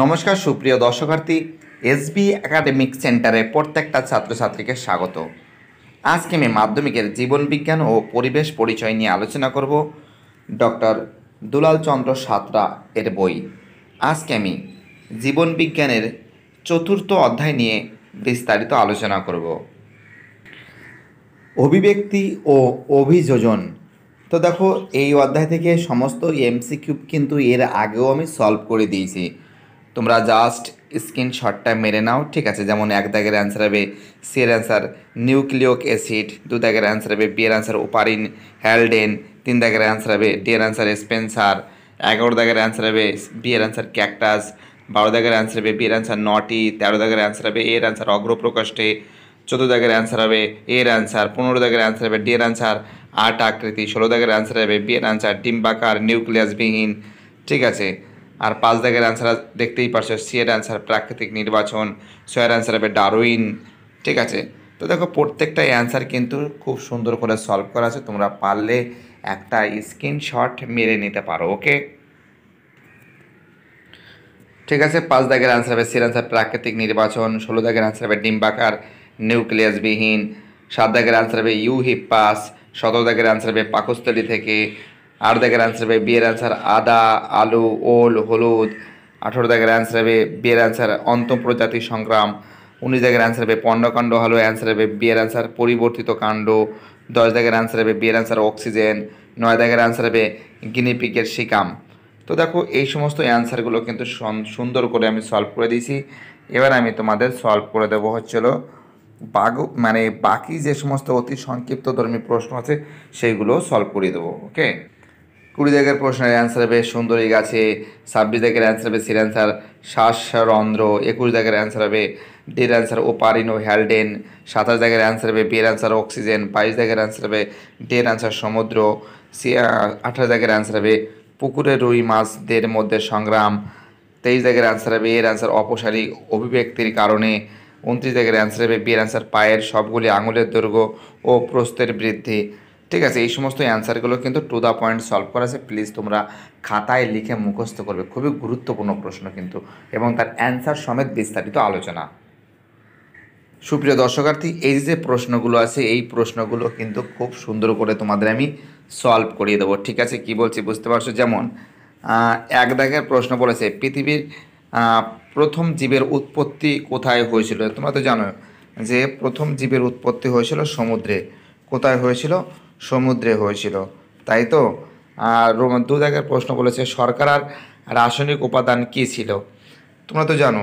নমস্কার সুপ্রিয় দর্শকার্থী SB academic সেন্টারে প্রত্যেকটা ছাত্রছাত্রীকে স্বাগত আজকে আমি মাধ্যমিকের জীবনবিজ্ঞান ও পরিবেশ পরিচয় নিয়ে আলোচনা করব ডক্টর দুলাল চন্দ্র সাতরা এর বই আজকে আমি জীবনবিজ্ঞানের চতুর্থ অধ্যায় নিয়ে বিস্তারিত আলোচনা করব অভিব্যক্তি ও অভিযোজন তো দেখো এই অধ্যায় থেকে সমস্ত এমসি কিউব কিন্তু এর আগেও আমি সলভ করে দিয়েছি তোমরা জাস্ট স্ক্রিনশটটা মেরে নাও ঠিক আছে যেমন এক দাগের অ্যান্সার হবে সি এর অ্যান্সার নিউক্লিওক অ্যাসিড দু দাগের অ্যান্সার হবে বি এর অ্যান্সার ওপারিন হ্যালডেন তিন দাগের অ্যান্সার হবে ডি এর অ্যান্সার স্পেন্সার এগারো দাগের অ্যান্সার হবে বি এর অ্যান্সার ক্যাকটাস বারো দাগের অ্যান্সার হবে বি এর অ্যান্সার নটি তেরো দাগের অ্যান্সার হবে এর অ্যান্সার অগ্রপ্রকোষ্ঠে চোদ্দো দাগের অ্যান্সার হবে এর অ্যান্সার পনেরো দাগের অ্যান্সার হবে ডি এর অ্যান্সার আট আকৃতি ষোলো দাগের অ্যান্সার হবে বি এর অ্যান্সার ডিম্বাকার নিউক্লিয়াসবিহীন ঠিক আছে আর পাঁচ দাগের অ্যান্সার দেখতেই পারছো সিয়ের অ্যান্সার প্রাকৃতিক নির্বাচন ছয়ের অ্যান্সার হবে ডারউইন ঠিক আছে তো দেখো প্রত্যেকটা অ্যান্সার কিন্তু খুব সুন্দর করে সলভ করা আছে তোমরা পারলে একটা স্ক্রিনশট মেরে নিতে পারো ওকে ঠিক আছে পাঁচ দাগের অ্যান্সার হবে সির অ্যান্সার প্রাকৃতিক নির্বাচন ষোলো দাগের অ্যান্সার হবে ডিম্বাকার নিউক্লিয়াসবিহীন সাত দাগের অ্যান্সার হবে ইউ হিপাস সতেরো দাগের অ্যান্সার হবে পাকস্থলী থেকে আট দাগের অ্যান্সার হবে বিয়ের অ্যান্সার আদা আলু ওল হলুদ আঠেরো দাগের অ্যান্সার হবে বিয়ের অ্যান্সার প্রজাতি সংগ্রাম উনিশ দাগের অ্যান্সার হবে পণ্যকাণ্ড হলো অ্যান্সার হবে বিয়ের অ্যান্সার পরিবর্তিত কাণ্ড দশ দাগের অ্যান্সার হবে বিয়ের অ্যান্সার অক্সিজেন নয় দাগের অ্যান্সার হবে গিনিপিকের শিকাম তো দেখো এই সমস্ত অ্যান্সারগুলো কিন্তু সুন্দর করে আমি সলভ করে দিয়েছি এবার আমি তোমাদের সলভ করে দেবো হচ্ছিলো বাগ মানে বাকি যে সমস্ত অতি সংক্ষিপ্ত ধর্মী প্রশ্ন আছে সেইগুলো সলভ করে দেবো ওকে কুড়ি দেখের প্রশ্নের অ্যান্সার হবে সুন্দরী গাছে ছাব্বিশ দেখের অ্যান্সার হবে সির অ্যান্সার শ্বাসরন্ধ্র একুশ দেখের অ্যান্সার হবে ডির অ্যান্সার ওপারিনো হ্যালডেন সাতাশ দেখের অ্যান্সার হবে বিয়ের অ্যান্সার অক্সিজেন বাইশ দেখের অ্যান্সার হবে ডের অ্যান্সার সমুদ্র আঠাশ দেখের অ্যান্সার হবে পুকুরে রুই মাছদের মধ্যে সংগ্রাম তেইশ দেখের অ্যান্সার হবে এর অ্যান্সার অপসারী অভিব্যক্তির কারণে উনত্রিশ দেখের অ্যান্সার হবে বিয়ের অ্যান্সার পায়ের সবগুলি আঙুলের দৈর্ঘ্য ও প্রস্তের বৃদ্ধি ঠিক আছে এই সমস্ত অ্যান্সারগুলো কিন্তু টু দ্য পয়েন্ট সলভ করা আছে প্লিজ তোমরা খাতায় লিখে মুখস্থ করবে খুবই গুরুত্বপূর্ণ প্রশ্ন কিন্তু এবং তার অ্যান্সার সমেত বিস্তারিত আলোচনা সুপ্রিয় দর্শকার্থী এই যে প্রশ্নগুলো আছে এই প্রশ্নগুলো কিন্তু খুব সুন্দর করে তোমাদের আমি সলভ করিয়ে দেবো ঠিক আছে কি বলছি বুঝতে পারছো যেমন এক দাগের প্রশ্ন বলেছে পৃথিবীর প্রথম জীবের উৎপত্তি কোথায় হয়েছিল তোমরা তো জানো যে প্রথম জীবের উৎপত্তি হয়েছিল সমুদ্রে কোথায় হয়েছিল সমুদ্রে হয়েছিল তাই তো আর দু জায়গায় প্রশ্ন বলেছে সরকার আর রাসায়নিক উপাদান কি ছিল তোমরা তো জানো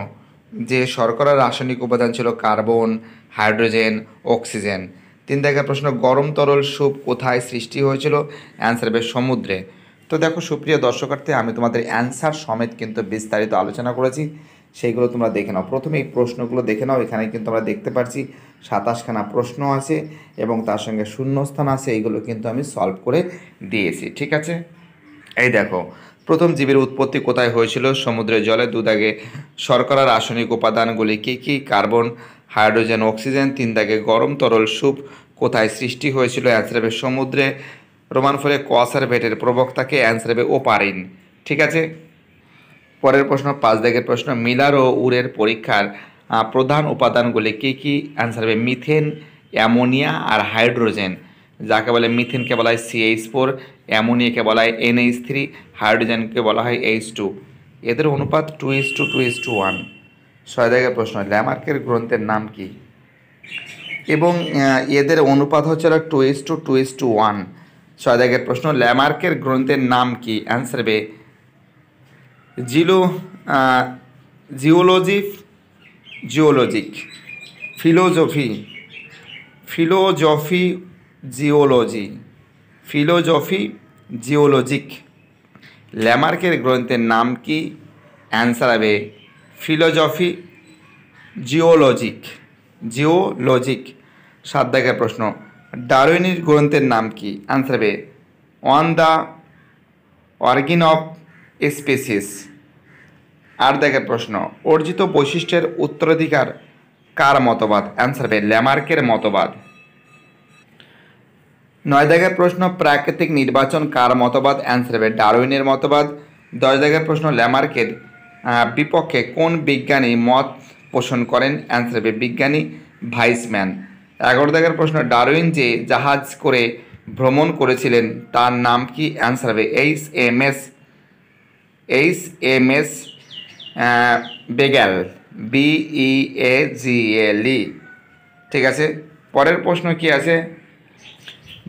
যে শর্করার রাসায়নিক উপাদান ছিল কার্বন হাইড্রোজেন অক্সিজেন তিন জায়গায় প্রশ্ন গরম তরল সুপ কোথায় সৃষ্টি হয়েছিল অ্যান্সার বেশ সমুদ্রে তো দেখো সুপ্রিয় দর্শকার্থী আমি তোমাদের অ্যান্সার সমেত কিন্তু বিস্তারিত আলোচনা করেছি সেইগুলো তোমরা দেখে নাও প্রথমে এই প্রশ্নগুলো দেখে নাও এখানে কিন্তু আমরা দেখতে পাচ্ছি সাতাশখানা প্রশ্ন আছে এবং তার সঙ্গে শূন্যস্থান আছে এইগুলো কিন্তু আমি সলভ করে দিয়েছি ঠিক আছে এই দেখো প্রথম জীবের উৎপত্তি কোথায় হয়েছিল সমুদ্রের জলে দুদাগে শর্করা রাসায়নিক উপাদানগুলি কী কী কার্বন হাইড্রোজেন অক্সিজেন তিন দাগে গরম তরল স্যুপ কোথায় সৃষ্টি হয়েছিল অ্যান্সার হবে সমুদ্রে রোমান ফলে কোয়াসার ভেটের প্রবক্তাকে অ্যান্সার হবে পারিন ঠিক আছে পরের প্রশ্ন পাঁচ দাগের প্রশ্ন মিলার ও উরের পরীক্ষার প্রধান উপাদানগুলি কী কী অ্যান্সার হবে মিথেন অ্যামোনিয়া আর হাইড্রোজেন যাকে বলে মিথেনকে বলা হয় সিএইচ ফোর অ্যামোনিয়াকে বলা হয় এনএইচ থ্রি হাইড্রোজেনকে বলা হয় এইচ টু এদের অনুপাত two H two two H two one ছয় জায়গায় প্রশ্ন ল্যামার্কের গ্রন্থের নাম কি এবং এদের অনুপাত হচ্ছে two is two two H two one ছয় জায়গায় প্রশ্ন ল্যামার্কের গ্রন্থের নাম কি অ্যান্সার হবে জিলো geology geologic philosophy philosophy geology philosophy geologic ল্যামার্কের গ্রন্থের নাম কি অ্যান্সার হবে ফিলোজফি জিওলজিক জিওলজিক সাত দেখার প্রশ্ন ডারুইনির গ্রন্থের নাম কি অ্যান্সার হবে on the origin of species আর দেখের প্রশ্ন অর্জিত বৈশিষ্ট্যের উত্তরাধিকার কার মতবাদ অ্যান্সার পে ল্যামার্কের মতবাদ নয় দাগের প্রশ্ন প্রাকৃতিক নির্বাচন কার মতবাদ অ্যান্সার পে ডারউইনের মতবাদ দশ দাগের প্রশ্ন ল্যামার্কের বিপক্ষে কোন বিজ্ঞানী মত পোষণ করেন অ্যান্সার পে বিজ্ঞানী ভাইসম্যান এগারো দেখার প্রশ্ন ডারউইন যে জাহাজ করে ভ্রমণ করেছিলেন তার নাম কি অ্যান্সার হবে H M S H M S Beagle B E A G L E ঠিক আছে পরের প্রশ্ন কি আছে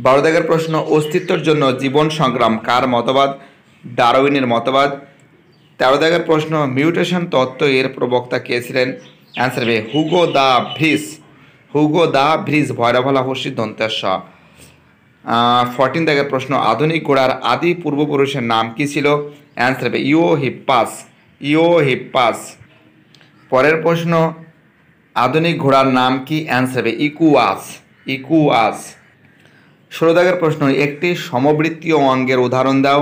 বারো প্রশ্ন অস্তিত্বর জন্য জীবন সংগ্রাম কার মতবাদ ডারউইনের মতবাদ তেরো দাগের প্রশ্ন মিউটেশন তত্ত্ব এর প্রবক্তা কে ছিলেন অ্যান্সার হবে Hugo de Vries Hugo de Vries ভৈরভলা হর্ষি দন্তেশ্ব ফরটিন দাগের প্রশ্ন আধুনিক গোড়ার আদি পূর্বপুরুষের নাম কি ছিল অ্যান্সার হবে ইও হিপ্পাস ইও হিপ্পাস পরের প্রশ্ন আধুনিক ঘোড়ার নাম কি অ্যান্সার হবে ইকুয়াস ইকুয়াস ষোলো দাগের প্রশ্ন একটি সমবৃত্তীয় অঙ্গের উদাহরণ দাও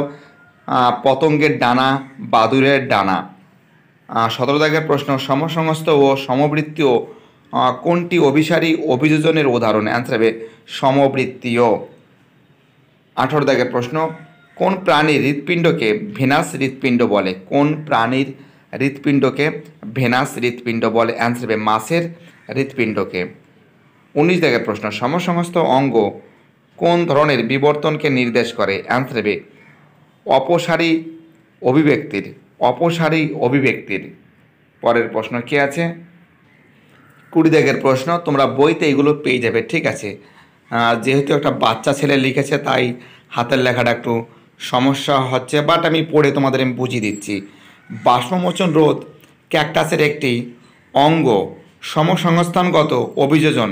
পতঙ্গের ডানা বাদুরের ডানা সতেরো দাগের প্রশ্ন সমসংস্ত ও সমবৃত্তীয় কোনটি অভিসারী অভিযোজনের উদাহরণ অ্যান্সার হবে সমবৃত্তীয় আঠারো দাগের প্রশ্ন কোন প্রাণীর হৃৎপিণ্ডকে ভেনাস হৃৎপিণ্ড বলে কোন প্রাণীর হৃৎপিণ্ডকে ভেনাস হৃৎপিণ্ড বলে অ্যান্সার হবে মাছের হৃৎপিণ্ডকে উনিশ দাগের প্রশ্ন সমসমস্ত অঙ্গ কোন ধরনের বিবর্তনকে নির্দেশ করে অ্যান্সার হবে অপসারী অভিব্যক্তির অপসারী অভিব্যক্তির পরের প্রশ্ন কি আছে কুড়ি দাগের প্রশ্ন তোমরা বইতে এগুলো পেয়ে যাবে ঠিক আছে যেহেতু একটা বাচ্চা ছেলে লিখেছে তাই হাতের লেখাটা একটু সমস্যা হচ্ছে বাট আমি পড়ে তোমাদের আমি বুঝিয়ে দিচ্ছি বাষ্পমোচন রোধ ক্যাকটাসের একটি অঙ্গ সমসংস্থানগত অভিযোজন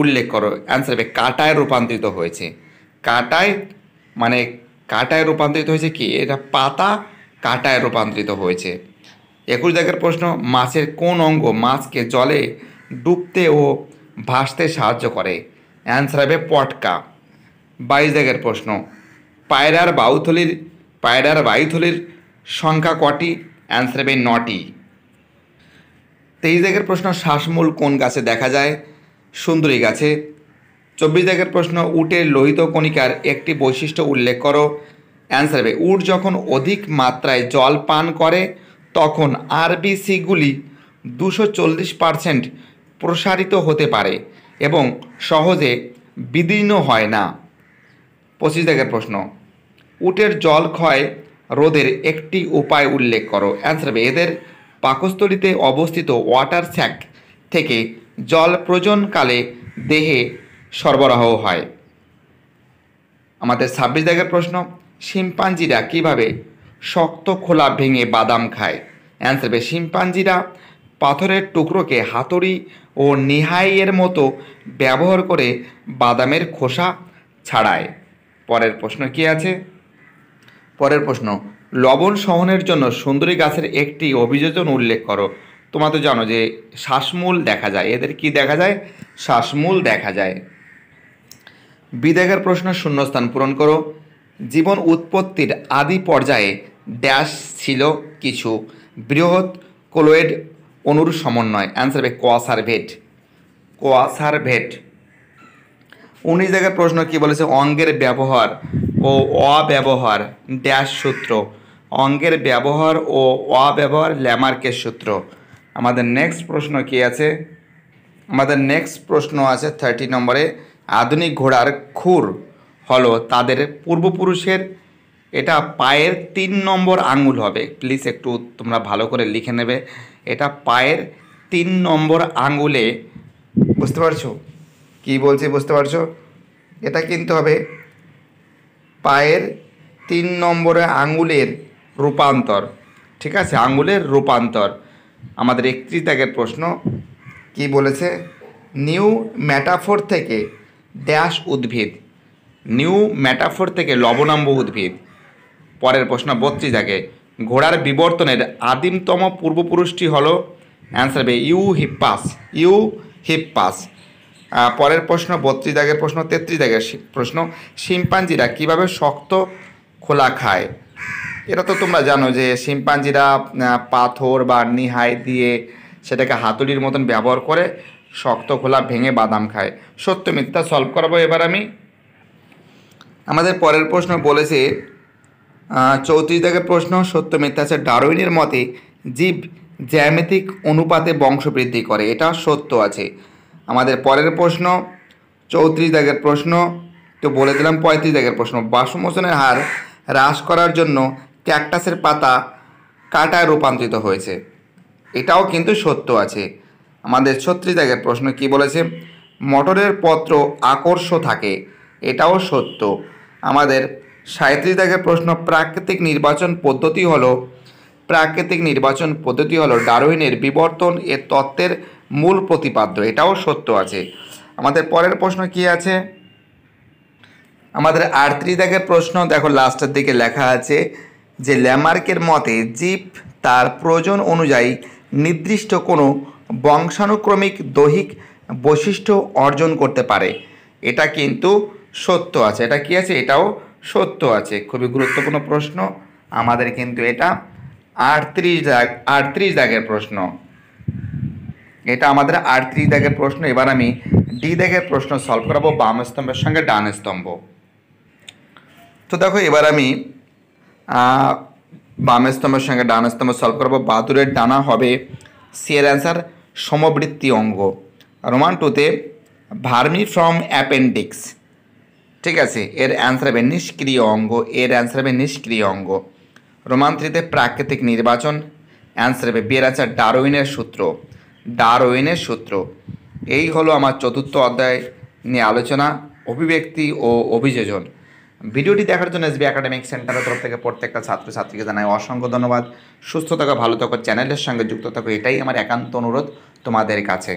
উল্লেখ করো অ্যান্সার হবে কাটায় রূপান্তরিত হয়েছে কাটায় মানে কাটায় রূপান্তরিত হয়েছে কি এটা পাতা কাটায় রূপান্তরিত হয়েছে একুশ দাগের প্রশ্ন মাছের কোন অঙ্গ মাছকে জলে ডুবতে ও ভাসতে সাহায্য করে অ্যান্সার হবে পটকা বাইশ দাগের প্রশ্ন পায়রার বাউথলির পায়রার বায়ুথলির সংখ্যা কটি অ্যান্সার হবে নটি তেইশ দাগের প্রশ্ন শ্বাসমূল কোন গাছে দেখা যায় সুন্দরী গাছে চব্বিশ দাগের প্রশ্ন উটের লোহিত কণিকার একটি বৈশিষ্ট্য উল্লেখ করো অ্যান্সার হবে উট যখন অধিক মাত্রায় জল পান করে তখন আরবিসিগুলি দুশো চল্লিশ পারসেন্ট প্রসারিত হতে পারে এবং সহজে বিদীর্ণ হয় না পঁচিশ দাগের প্রশ্ন উটের জল ক্ষয় রোদের একটি উপায় উল্লেখ করো অ্যান্সার হবে এদের পাকস্থলিতে অবস্থিত ওয়াটার স্যাক থেকে জল প্রজনকালে দেহে সরবরাহ হয় আমাদের ছাব্বিশ দাগের প্রশ্ন শিম্পাঞ্জিরা কিভাবে শক্ত খোলা ভেঙে বাদাম খায় অ্যান্সার হবে শিম্পাঞ্জিরা পাথরের টুকরোকে হাতুড়ি ও নিহাইয়ের মতো ব্যবহার করে বাদামের খোসা ছাড়ায় পরের প্রশ্ন কি আছে পরের প্রশ্ন লবণ সহনের জন্য সুন্দরী গাছের একটি অভিযোজন উল্লেখ করো তোমরা তো জানো যে শ্বাসমূল দেখা যায় এদের কি দেখা যায় শ্বাসমূল দেখা যায় বিদেগের প্রশ্ন শূন্যস্থান পূরণ করো জীবন উৎপত্তির আদি পর্যায়ে ড্যাশ ছিল কিছু বৃহৎ কোলোয়েড অনুর সমন্বয় অ্যান্সার হবে কোয়াসারভেট ভেট উনিশ জায়গায় প্রশ্ন কি বলেছে অঙ্গের ব্যবহার ও অব্যবহার ড্যাশ সূত্র অঙ্গের ব্যবহার ও অব্যবহার ল্যামার্কের সূত্র আমাদের নেক্সট প্রশ্ন কি আছে আমাদের নেক্সট প্রশ্ন আছে থার্টি নম্বরে আধুনিক ঘোড়ার খুর হলো তাদের পূর্বপুরুষের এটা পায়ের তিন নম্বর আঙুল হবে প্লিজ একটু তোমরা ভালো করে লিখে নেবে এটা পায়ের তিন নম্বর আঙুলে বুঝতে পারছো কি বলছি বুঝতে পারছো এটা কিন্তু হবে পায়ের তিন নম্বরে আঙ্গুলের রূপান্তর ঠিক আছে আঙ্গুলের রূপান্তর আমাদের একত্রিশ ত্যাগের প্রশ্ন কি বলেছে নিউ ম্যাটাফোর থেকে ড্যাশ উদ্ভিদ নিউ ম্যাটাফোর থেকে লবণাম্ব উদ্ভিদ পরের প্রশ্ন বত্রিশ দাগে ঘোড়ার বিবর্তনের আদিমতম পূর্বপুরুষটি হল অ্যান্সার হবে ইউ হিপ্পাস ইউ হিপ্পাস পরের প্রশ্ন বত্রিশ দাগের প্রশ্ন তেত্রিশ দাগের প্রশ্ন শিম্পাঞ্জিরা কিভাবে শক্ত খোলা খায় এটা তো তোমরা জানো যে শিম্পাঞ্জিরা পাথর বা নিহাই দিয়ে সেটাকে হাতুড়ির মতন ব্যবহার করে শক্ত খোলা ভেঙে বাদাম খায় সত্য মিথ্যা সলভ করাবো এবার আমি আমাদের পরের প্রশ্ন বলেছে চৌত্রিশ দাগের প্রশ্ন সত্য মিথ্যা আছে ডারোইনের মতে জীব জ্যামিতিক অনুপাতে বংশবৃদ্ধি করে এটা সত্য আছে আমাদের পরের প্রশ্ন চৌত্রিশ দাগের প্রশ্ন তো বলে দিলাম পঁয়ত্রিশ দাগের প্রশ্ন বাষ্পমোচনের হার হ্রাস করার জন্য ক্যাকটাসের পাতা কাটায় রূপান্তরিত হয়েছে এটাও কিন্তু সত্য আছে আমাদের ছত্রিশ দাগের প্রশ্ন কি বলেছে মটরের পত্র আকর্ষ থাকে এটাও সত্য আমাদের সাঁত্রিশ দাগের প্রশ্ন প্রাকৃতিক নির্বাচন পদ্ধতি হলো প্রাকৃতিক নির্বাচন পদ্ধতি হলো ডারোইনের বিবর্তন এর তত্ত্বের মূল প্রতিপাদ্য এটাও সত্য আছে আমাদের পরের প্রশ্ন কি আছে আমাদের আটত্রিশ দাগের প্রশ্ন দেখো লাস্টের দিকে লেখা আছে যে ল্যামার্কের মতে জীব তার প্রয়োজন অনুযায়ী নির্দিষ্ট কোনো বংশানুক্রমিক দৈহিক বৈশিষ্ট্য অর্জন করতে পারে এটা কিন্তু সত্য আছে এটা কি আছে এটাও সত্য আছে খুবই গুরুত্বপূর্ণ প্রশ্ন আমাদের কিন্তু এটা আটত্রিশ দাগ আটত্রিশ দাগের প্রশ্ন এটা আমাদের আর থ্রি দেখের প্রশ্ন এবার আমি ডি দেখের প্রশ্ন সলভ করাবো বাম স্তম্ভের সঙ্গে ডান স্তম্ভ তো দেখো এবার আমি বাম স্তম্ভের সঙ্গে ডান স্তম্ভ সলভ করাবো বাদুরের ডানা হবে সিয়ের অ্যান্সার সমবৃত্তি অঙ্গ রোমান টুতে ভার্মি ফ্রম অ্যাপেন্ডিক্স ঠিক আছে এর অ্যান্সার হবে নিষ্ক্রিয় অঙ্গ এর অ্যান্সার হবে নিষ্ক্রিয় অঙ্গ রোমান থ্রিতে প্রাকৃতিক নির্বাচন অ্যান্সার হবে বেরাচার ডারউইনের সূত্র ডারওয়েনের সূত্র এই হলো আমার চতুর্থ অধ্যায় নিয়ে আলোচনা অভিব্যক্তি ও অভিযোজন ভিডিওটি দেখার জন্য এসবি একাডেমিক সেন্টারের তরফ থেকে প্রত্যেকটা ছাত্রছাত্রীকে জানাই অসংখ্য ধন্যবাদ সুস্থ থাকা ভালো থাকো চ্যানেলের সঙ্গে যুক্ত থাকো এটাই আমার একান্ত অনুরোধ তোমাদের কাছে